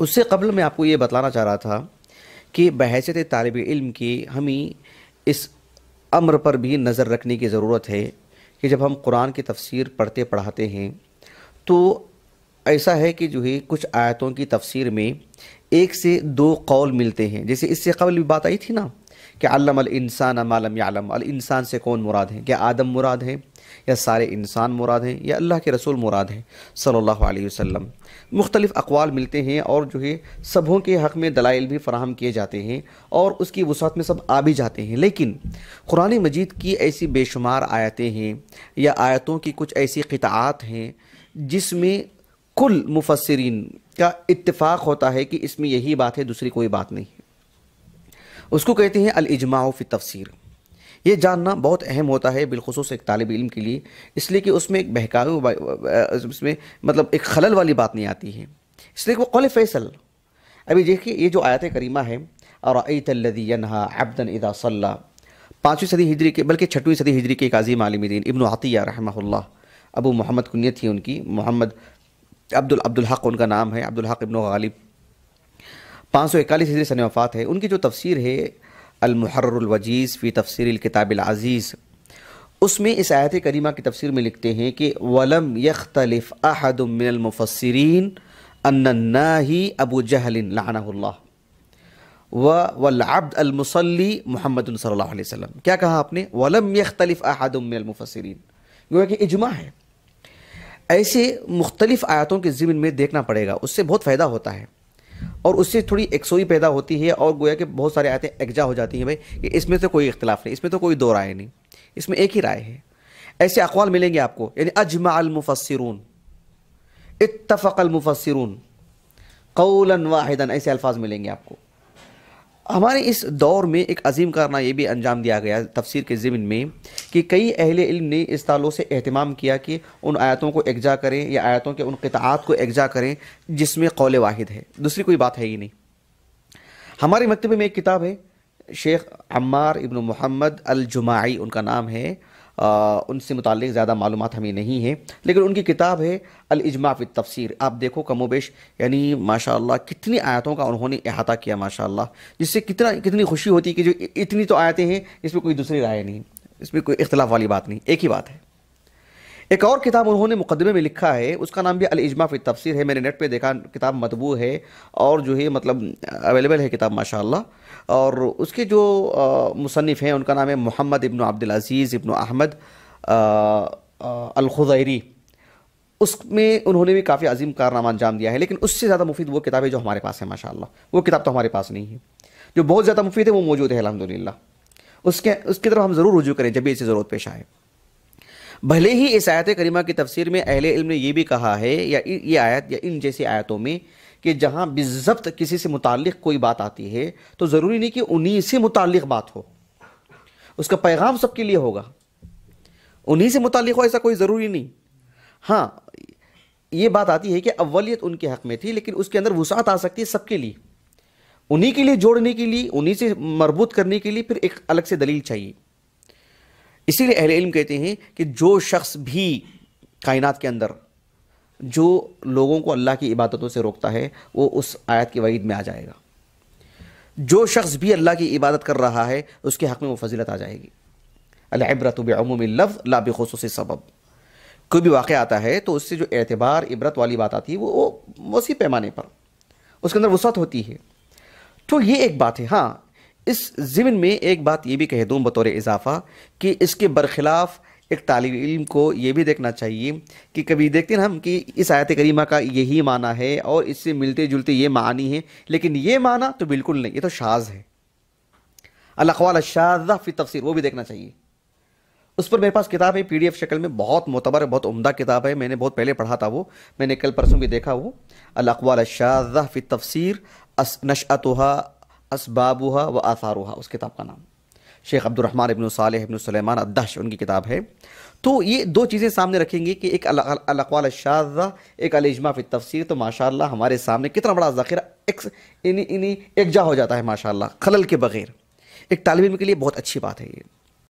उससे कबल मैं आपको ये बताना चाह रहा था कि बहसीत तालब इल्म की हमें इस अम्र पर भी नज़र रखने की ज़रूरत है कि जब हम कुरान की तफसीर पढ़ते पढ़ाते हैं तो ऐसा है कि जो है कुछ आयतों की तफसीर में एक से दो कौल मिलते हैं जैसे इससे कबल भी बात आई थी ना कि अल्लम इंसान मालम आलम अल इंसान से कौन मुराद हैं क्या आदम मुराद हैं या सारे इंसान मुराद हैं या अल्लाह के रसूल मुराद हैं सल्लल्लाहु अलैहि वसल्लम मुख्तलिफ़ अकवाल मिलते हैं और जो है सबों के हक़ में दलाइल भी फ़राहम किए जाते हैं और उसकी वसात में सब आ भी जाते हैं लेकिन कुरान मजीद की ऐसी बेशुमार आयतें हैं या आयतों की कुछ ऐसी क़ात हैं जिसमें कुल मुफसरीन का इतफ़ाक़ होता है कि इसमें यही बात है दूसरी कोई बात नहीं उसको कहते हैं अल इजमा फ़ी तफसीर ये जानना बहुत अहम होता है बिलखसूस एक तालब इलम के लिए इसलिए कि उसमें एक बहकाव उसमें मतलब एक खलल वाली बात नहीं आती है इसलिए कि वो कौल फैसल अभी देखिए ये जो आयत करीमा है और तल्लदी नहा अब्दन इदा सल्ला पाँचवीं सदी हिजरी के बल्कि छठवीं सदी हिजरी के एक अजीम आलम इबन आतिया रहमल्ला अबू मोहम्मद कुनीत थी उनकी मोहम्मद अब्दुल अब्दुल हक उनका नाम है अब्दुल हक इबन गालिब पाँच सौ इकतालीस हिजरी सन वफ़ात है उनकी जो तफसीर है अलमहरवजीज़ फ़ी तफसर अज़ीज़ उसमें इस आयत करीमा की तफसीर में लिखते हैं कि वलम यख्तलफ़ अहदमिनमफ़सरीन अन्ना अबू जहलिन लाना व वलाब्द अलमसली मोहम्मद वसल्लम क्या कहा आपने वलम यख्तलफ़ जो गोया कि इजमा है ऐसे मुख्तलिफ़ आयतों के ज़िमिन में देखना पड़ेगा उससे बहुत फ़ायदा होता है और उससे थोड़ी एकसोई e पैदा होती है और गोया के बहुत सारे आयतें एकजा हो जाती हैं भाई कि इसमें तो कोई इख्तलाफ नहीं इसमें तो कोई दो राय नहीं इसमें एक ही राय है ऐसे अकवाल मिलेंगे आपको यानी अजमा अलमुफसरून इतफ़ल मुफसरून कौलन वाहिदन ऐसे अल्फाज मिलेंगे आपको हमारे इस दौर में एक अजीम कारना ये भी अंजाम दिया गया तफसीर के ज़िमिन में कि कई अहल इल्म ने इस तालों से अहतमाम किया कि उन आयतों को एकजा करें या आयतों के उन कितात को एकजा करें जिसमें कौल वाहिद है दूसरी कोई बात है ही नहीं हमारे मकतबे में एक किताब है शेख अम्मार इब्न मोहम्मद अलजुमाई उनका नाम है उनसे मुतल ज़्यादा मालूम हमें नहीं है लेकिन उनकी किताब है अलजमा फ़ी तफसर आप देखो कमोबेश यानी माशा कितनी आयतों का उन्होंने अहाता किया माशा जिससे कितना कितनी खुशी होती कि जो इतनी तो आयतें हैं इसमें कोई दूसरी राय नहीं इसमें कोई इख्तलाफ वाली बात नहीं एक ही बात है एक और किताब उन्होंने मुकदमे में लिखा है उसका नाम भी अल फिर तफसर है मैंने नेट पे देखा किताब मतबू है और जो है मतलब अवेलेबल है किताब माशा और उसके जो मुसनफ़ हैं उनका नाम है मोहम्मद इब्न अज़ीज़ इब्न अहमद अलखैरी उसमें उन्होंने भी काफ़ी अजीम कारनामा अंजाम दिया है लेकिन उससे ज़्यादा मुफीद वो किताबें जो हमारे पास है माशा वो किताब तो हमारे पास नहीं है जो बहुत ज़्यादा मुफीद है वो मौजूद है अलहमदिल्ला उसके उसकी तरफ हम ज़रूर रुजू करें जब भी इसे ज़रूरत पेश आए भले ही इस आयत करीमा की तफसीर में अहले इल्म ने यह भी कहा है या ये आयत या इन जैसी आयतों में कि जहाँ बेजब्त किसी से मुतल कोई बात आती है तो ज़रूरी नहीं कि उन्हीं से मुतल बात हो उसका पैगाम सबके लिए होगा उन्हीं से मुतल हो ऐसा कोई ज़रूरी नहीं हाँ ये बात आती है कि अव्वलियत उनके हक़ में थी लेकिन उसके अंदर वसात आ सकती है सबके लिए उन्हीं के लिए जोड़ने के लिए उन्हीं से मरबूत करने के लिए फिर एक अलग से दलील चाहिए इसीलिए अहिल इल्म कहते हैं कि जो शख्स भी कायनात के अंदर जो लोगों को अल्लाह की इबादतों से रोकता है वो उस आयत की वईद में आ जाएगा जो शख्स भी अल्लाह की इबादत कर रहा है उसके हक़ में वो फजीलत आ जाएगी अलब्रत बमूम लफ ला बखसूस सबब कोई भी वाक़ आता है तो उससे जो एतबार इबरत वाली बात आती है वो वो वसी पैमाने पर उसके अंदर वसत होती है तो ये एक बात है हाँ इस ज़िमन में एक बात ये भी कह दूँ बतौर इजाफ़ा कि इसके बरखिलाफ़ एक तालब इम को ये भी देखना चाहिए कि कभी देखते हैं हम कि इस आयत करीमा का यही माना है और इससे मिलते जुलते ये मानी है लेकिन ये माना तो बिल्कुल नहीं ये तो शाज है अलखवाल शाजा फी तफसर वो भी देखना चाहिए उस पर मेरे पास किताब है एफ शक्ल में बहुत मोतबर बहुत उमदा किताब है मैंने बहुत पहले पढ़ा था वो मैंने कल परसों भी देखा वो अलखवाल अकवाल शाह फ़ी तफसर नशअतहा हुआ व हुआ उस किताब का नाम शेख अब्दुलरहमान इबन साल इबन सलेमान अदश उनकी किताब है तो ये दो चीज़ें सामने रखेंगे कि एक अलकवाल शाजा एक अलजमा फिर तफसर तो माशा हमारे सामने कितना बड़ा ज़ख़ीरा एक इन्हीं इन्हीं हो जाता है माशा खलल के बग़ैर एक तालब के लिए बहुत अच्छी बात है ये